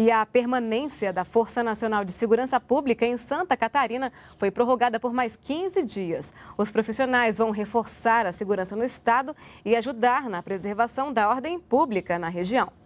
E a permanência da Força Nacional de Segurança Pública em Santa Catarina foi prorrogada por mais 15 dias. Os profissionais vão reforçar a segurança no estado e ajudar na preservação da ordem pública na região.